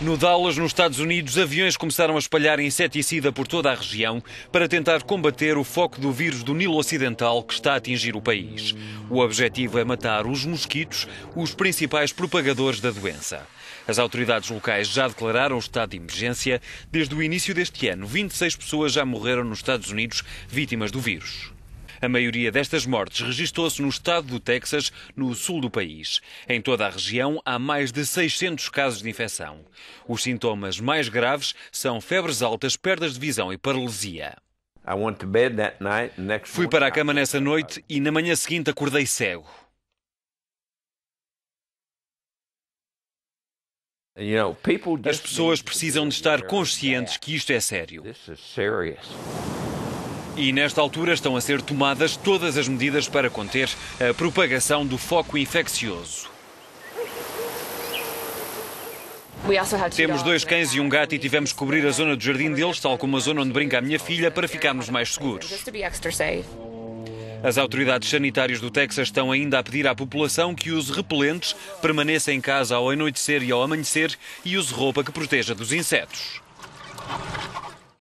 No Dallas, nos Estados Unidos, aviões começaram a espalhar inseticida por toda a região para tentar combater o foco do vírus do Nilo Ocidental que está a atingir o país. O objetivo é matar os mosquitos, os principais propagadores da doença. As autoridades locais já declararam o estado de emergência. Desde o início deste ano, 26 pessoas já morreram nos Estados Unidos vítimas do vírus. A maioria destas mortes registou-se no estado do Texas, no sul do país. Em toda a região há mais de 600 casos de infecção. Os sintomas mais graves são febres altas, perdas de visão e paralisia. Fui para a cama nessa noite e na manhã seguinte acordei cego. As pessoas precisam de estar conscientes que isto é sério. E nesta altura estão a ser tomadas todas as medidas para conter a propagação do foco infeccioso. Temos dois cães e um gato e tivemos que cobrir a zona do jardim deles, tal como a zona onde brinca a minha filha, para ficarmos mais seguros. As autoridades sanitárias do Texas estão ainda a pedir à população que use repelentes, permaneça em casa ao anoitecer e ao amanhecer e use roupa que proteja dos insetos.